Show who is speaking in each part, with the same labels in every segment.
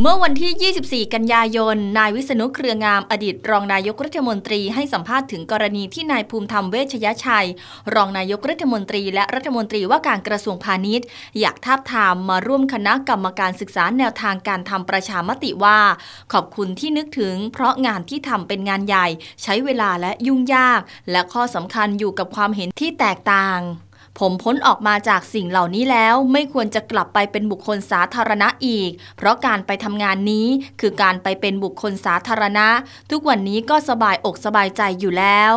Speaker 1: เมื่อวันที่ 24 กันยายน นายวิษณุเครืองามอดีตรองนายกรัฐมนตรี ให้สัมภาษณ์ถึงกรณีที่นายภูมิธรรมเวชยชัย รองนายกรัฐมนตรีและรัฐมนตรีว่าการกระทรวงพาณิชย์ อยากทาบทามมาร่วมคณะกรรมการศึกษาแนวทางการทำประชามติว่า ขอบคุณที่นึกถึงเพราะงานที่ทำเป็นงานใหญ่ ใช้เวลาและยุ่งยาก และข้อสำคัญอยู่กับความเห็นที่แตกต่างผมพ้นออกมาจากสิ่งเหล่านี้แล้ว ไม่ควรจะกลับไปเป็นบุคคลสาธารณะอีก เพราะการไปทำงานนี้คือการไปเป็นบุคคลสาธารณะ ทุกวันนี้ก็สบายอกสบายใจอยู่แล้ว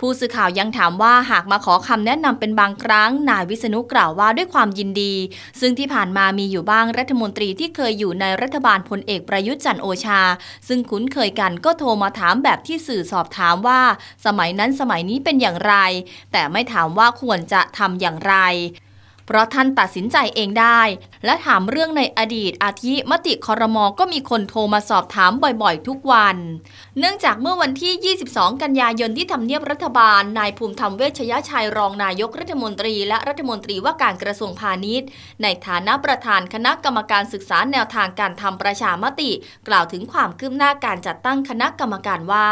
Speaker 1: ผู้สื่อข่าวยังถามว่าหากมาขอคำแนะนำเป็นบางครั้งนายวิษณุกล่าวว่าด้วยความยินดี ซึ่งที่ผ่านมามีอยู่บ้างรัฐมนตรีที่เคยอยู่ในรัฐบาลพลเอกประยุทธ์จันโอชา ซึ่งคุ้นเคยกันก็โทรมาถามแบบที่สื่อสอบถามว่า สมัยนั้นสมัยนี้เป็นอย่างไร แต่ไม่ถามว่าควรจะทำอย่างไรเพราะท่านตัดสินใจเองได้ และถามเรื่องในอดีตอาทิมติคอรมอก็มีคนโทรมาสอบถามบ่อยๆ ทุกวัน เนื่องจากเมื่อวันที่ 22 กันยายนที่ทำเนียบรัฐบาล นายภูมิธรรมเวชยชัยรองนายกรัฐมนตรีและรัฐมนตรีว่าการกระทรวงพาณิชย์ ในฐานะประธานคณะกรรมการศึกษาแนวทางการทำประชามติ กล่าวถึงความคืบหน้าการจัดตั้งคณะกรรมการว่า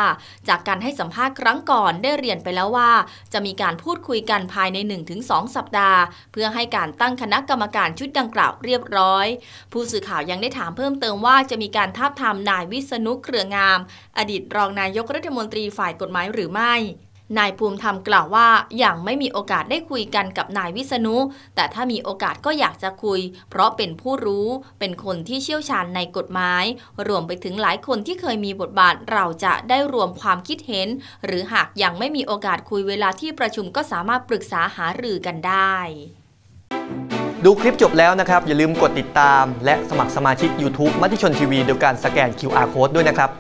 Speaker 1: จากการให้สัมภาษณ์ครั้งก่อน ได้เรียนไปแล้วว่า จะมีการพูดคุยกันภายใน 1-2 สัปดาห์ เพื่อให้การตั้งคณะกรรมการชุดดังกล่าวเรียบร้อย ผู้สื่อข่าวยังได้ถามเพิ่มเติมว่าจะมีการทาบทามนายวิษณุเครืองาม อดีตรองนายกรัฐมนตรีฝ่ายกฎหมายหรือไม่ นายภูมิธรรมกล่าวว่า อย่างไม่มีโอกาสได้คุยกันกับนายวิษณุ แต่ถ้ามีโอกาสก็อยากจะคุย เพราะเป็นผู้รู้เป็นคนที่เชี่ยวชาญในกฎหมายรวมไปถึงหลายคนที่เคยมีบทบาทเราจะได้รวมความคิดเห็น หรือหากยังไม่มีโอกาสคุยเวลาที่ประชุมก็สามารถปรึกษาหารือกันได้ดูคลิปจบแล้วนะครับ อย่าลืมกดติดตามและสมัครสมาชิก YouTube มัติชนทีวีโดยการสแกน QR Code ด้วยนะครับ